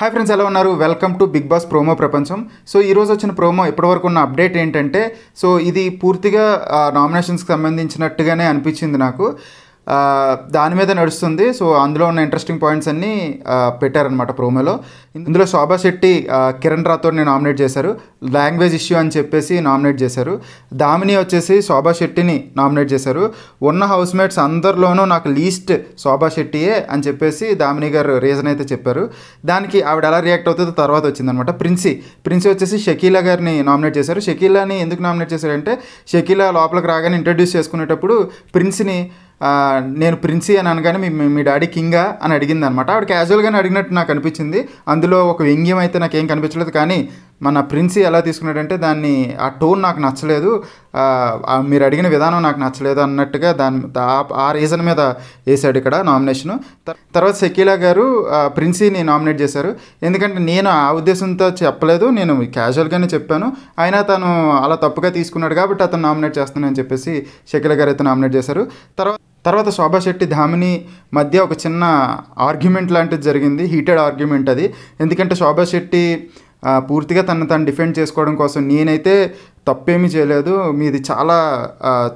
hi friends ఎలా ఉన్నారు welcome to Bigg Boss promo ప్రపంచం సో ఈరోజు వచ్చిన ప్రోమో ఇప్పటివరకు ఉన్న అప్డేట్ ఏంటంటే సో ఇది పూర్తిగా నామినేషన్స్కి సంబంధించినట్టుగానే అనిపించింది నాకు దాని మీద నడుస్తుంది సో అందులో ఉన్న ఇంట్రెస్టింగ్ పాయింట్స్ అన్నీ పెట్టారనమాట ప్రోమోలో ఇందులో శోభా శెట్టి కిరణ్ రాథోడ్ని నామినేట్ చేశారు లాంగ్వేజ్ ఇష్యూ అని చెప్పేసి నామినేట్ చేశారు దామిని వచ్చేసి శోభా శెట్టిని నామినేట్ చేశారు ఉన్న హౌస్ మేట్స్ అందరిలోనూ నాకు లీస్ట్ శోభా శెట్టియే అని చెప్పేసి దామిని గారు రీజన్ అయితే చెప్పారు దానికి ఆవిడ ఎలా రియాక్ట్ అవుతుందో తర్వాత వచ్చిందనమాట ప్రిన్సీ ప్రిన్సీ వచ్చేసి షకీలా గారిని నామినేట్ చేశారు షకీలాని ఎందుకు నామినేట్ చేశారంటే షకీలా లోపలికి రాగానే ఇంట్రడ్యూస్ చేసుకునేటప్పుడు ప్రిన్స్ని నేను ప్రిన్సీ అని అనగానే మీ మీ డాడీ కింగా అని అడిగింది అనమాట ఆవిడ క్యాజువల్గానే అడిగినట్టు నాకు అనిపించింది అందులో ఒక వ్యంగ్యం అయితే నాకు ఏం కనిపించలేదు కానీ మన ప్రిన్సీ ఎలా తీసుకున్నాడంటే దాన్ని ఆ టోన్ నాకు నచ్చలేదు మీరు అడిగిన విధానం నాకు నచ్చలేదు అన్నట్టుగా దాని ఆ రీజన్ మీద వేసాడు ఇక్కడ నామినేషను తర్వాత షకీలా గారు ప్రిన్సీని నామినేట్ చేశారు ఎందుకంటే నేను ఆ ఉద్దేశంతో చెప్పలేదు నేను క్యాజువల్గానే చెప్పాను అయినా తను అలా తప్పుగా తీసుకున్నాడు కాబట్టి అతను నామినేట్ చేస్తున్నాను అని చెప్పేసి షకీలా గారు అయితే నామినేట్ చేశారు తర్వాత తర్వాత శోభాశెట్టి ధామిని మధ్య ఒక చిన్న ఆర్గ్యుమెంట్ లాంటిది జరిగింది హీటెడ్ ఆర్గ్యుమెంట్ అది ఎందుకంటే శోభాశెట్టి పూర్తిగా తను తను డిఫెండ్ చేసుకోవడం కోసం నేనైతే తప్పేమీ చేయలేదు మీది చాలా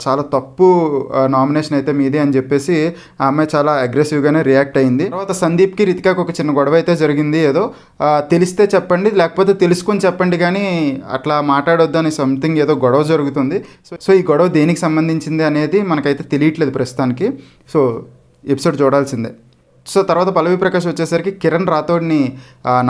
చాలా తప్పు నామినేషన్ అయితే మీది అని చెప్పేసి ఆ అమ్మాయి చాలా అగ్రెసివ్గానే రియాక్ట్ అయింది తర్వాత సందీప్కి రితికాకి ఒక చిన్న గొడవ అయితే జరిగింది ఏదో తెలిస్తే చెప్పండి లేకపోతే తెలుసుకొని చెప్పండి కానీ అట్లా మాట్లాడొద్దు అని సంథింగ్ ఏదో గొడవ జరుగుతుంది సో సో ఈ గొడవ దేనికి సంబంధించింది అనేది మనకైతే తెలియట్లేదు ప్రస్తుతానికి సో ఎపిసోడ్ చూడాల్సిందే సో తర్వాత పల్లవి ప్రకాష్ వచ్చేసరికి కిరణ్ రాథోడ్ని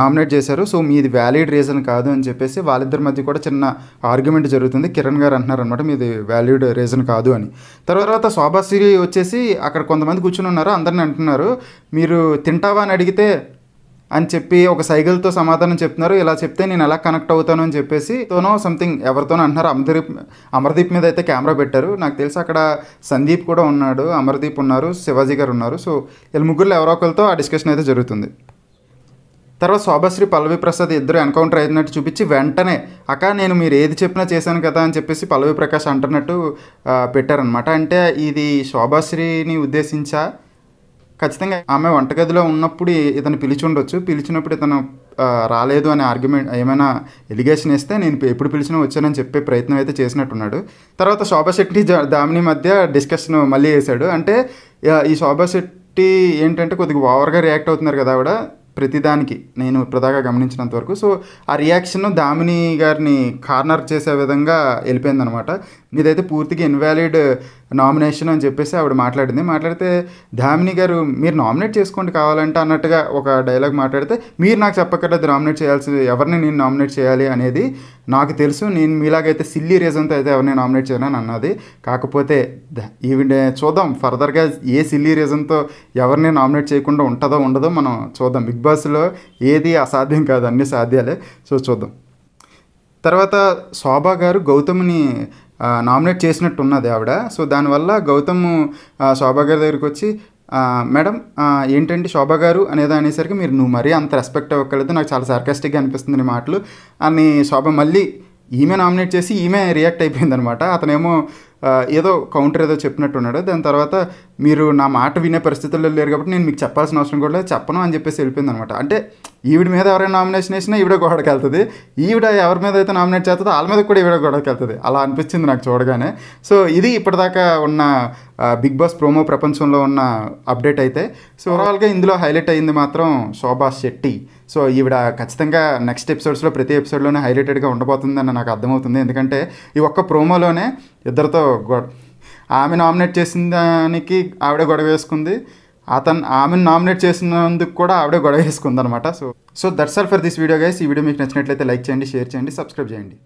నామినేట్ చేశారు సో మీది వ్యాలిడ్ రీజన్ కాదు అని చెప్పేసి వాళ్ళిద్దరి మధ్య కూడా చిన్న ఆర్గ్యుమెంట్ జరుగుతుంది కిరణ్ గారు అంటున్నారు అనమాట మీది వ్యాలిడ్ రీజన్ కాదు అని తర్వాత శోభాశ్రీ వచ్చేసి అక్కడ కొంతమంది కూర్చుని ఉన్నారు అందరిని అంటున్నారు మీరు తింటావా అని అడిగితే అని చెప్పి ఒక సైగల్తో సమాధానం చెప్తున్నారు ఇలా చెప్తే నేను ఎలా కనెక్ట్ అవుతాను అని చెప్పేసి తోనో సంథింగ్ ఎవరితోనో అంటున్నారు అమర్దీప్ అమర్దీప్ మీద అయితే కెమెరా పెట్టారు నాకు తెలిసి అక్కడ సందీప్ కూడా ఉన్నాడు అమర్దీప్ ఉన్నారు శివాజీ గారు ఉన్నారు సో వీళ్ళ ముగ్గురులో ఎవరో ఒకరితో ఆ డిస్కషన్ అయితే జరుగుతుంది తర్వాత శోభశ్రీ పల్లవి ప్రసాద్ ఇద్దరు ఎన్కౌంటర్ అయినట్టు చూపించి వెంటనే అక్క నేను మీరు ఏది చెప్పినా చేశాను కదా అని చెప్పేసి పల్లవి ప్రకాష్ అంటున్నట్టు పెట్టారనమాట అంటే ఇది శోభాశ్రీని ఉద్దేశించా ఖచ్చితంగా ఆమె వంటగదిలో ఉన్నప్పుడు ఇతను పిలిచి ఉండొచ్చు పిలిచినప్పుడు ఇతను రాలేదు అనే ఆర్గ్యుమెంట్ ఏమైనా ఎలిగేషన్ ఇస్తే నేను ఎప్పుడు పిలిచినా వచ్చానని చెప్పే ప్రయత్నం అయితే చేసినట్టున్నాడు తర్వాత శోభా శెట్టి దామిని మధ్య డిస్కషన్ మళ్ళీ వేశాడు అంటే ఈ శోభా శెట్టి ఏంటంటే కొద్దిగా ఓవర్గా రియాక్ట్ అవుతున్నారు కదా ఆవిడ ప్రతిదానికి నేను ఇప్పటిదాకా గమనించినంత వరకు సో ఆ రియాక్షన్ దామిని గారిని కార్నర్ చేసే విధంగా వెళ్ళిపోయిందనమాట నీదైతే పూర్తిగా ఇన్వాలిడ్ నామినేషన్ uh, అని చెప్పేసి ఆవిడ మాట్లాడింది మాట్లాడితే ధామిని గారు మీరు నామినేట్ చేసుకోండి కావాలంటే అన్నట్టుగా ఒక డైలాగ్ మాట్లాడితే మీరు నాకు చెప్పక్కర్లేదు నామినేట్ చేయాల్సి ఎవరిని నేను నామినేట్ చేయాలి అనేది నాకు తెలుసు నేను మీలాగైతే సిల్లీ రీజన్తో అయితే ఎవరిని నామినేట్ చేయాలని అన్నది కాకపోతే ఈవిడ చూద్దాం ఫర్దర్గా ఏ సిల్లీ రీజన్తో ఎవరిని నామినేట్ చేయకుండా ఉంటుందో ఉండదో మనం చూద్దాం బిగ్ బాస్లో ఏది అసాధ్యం కాదు అన్నీ సాధ్యాలే సో చూద్దాం తర్వాత శోభా గారు గౌతమ్ని నామినేట్ చేసినట్టు ఉన్నది ఆవిడ సో దానివల్ల గౌతమ్ శోభా గారి దగ్గరికి వచ్చి మేడం ఏంటంటే శోభా గారు అనేది అనేసరికి మీరు నువ్వు మరీ అంత రెస్పెక్ట్ అవ్వకలేదు నాకు చాలా సర్కాస్టిక్గా అనిపిస్తుంది నీ మాటలు అని శోభ మళ్ళీ ఈమె నామినేట్ చేసి ఈమె రియాక్ట్ అయిపోయింది అనమాట అతనేమో ఏదో కౌంటర్ ఏదో చెప్పినట్టున్నాడు దాని తర్వాత మీరు నా మాట వినే పరిస్థితుల్లో లేరు కాబట్టి నేను మీకు చెప్పాల్సిన అవసరం కూడా చెప్పను అని చెప్పేసి వెళ్ళిపోయింది అనమాట అంటే ఈవిడ మీద ఎవరైనా నామినేషన్ వేసినా ఈవిడ గోడకి వెళ్తుంది ఈవిడ ఎవరి మీద అయితే నామినేట్ చేస్తుందో వాళ్ళ మీద కూడా ఈవిడ గోడకి వెళ్తుంది అలా అనిపించింది నాకు చూడగానే సో ఇది ఇప్పటిదాకా ఉన్న బిగ్ బాస్ ప్రోమో ప్రపంచంలో ఉన్న అప్డేట్ అయితే సో ఓవరాల్గా ఇందులో హైలైట్ అయింది మాత్రం శోభా శెట్టి సో ఈవిడ ఖచ్చితంగా నెక్స్ట్ ఎపిసోడ్స్లో ప్రతి ఎపిసోడ్లోనే హైలైటెడ్గా ఉండబోతుందని నాకు అర్థమవుతుంది ఎందుకంటే ఈ ఒక్క ప్రోమోలోనే ఇద్దరితో గొడ ఆమె నామినేట్ చేసిన దానికి ఆవిడే గొడవ వేసుకుంది అతను ఆమెను నామినేట్ చేసినందుకు కూడా ఆవిడే గొడవ అనమాట so so that's all for this video guys ఈ వీడియో మీకు నచ్చినట్లయితే లైక్ చేయండి షేర్ చేయండి సబ్స్క్రైబ్ చేయండి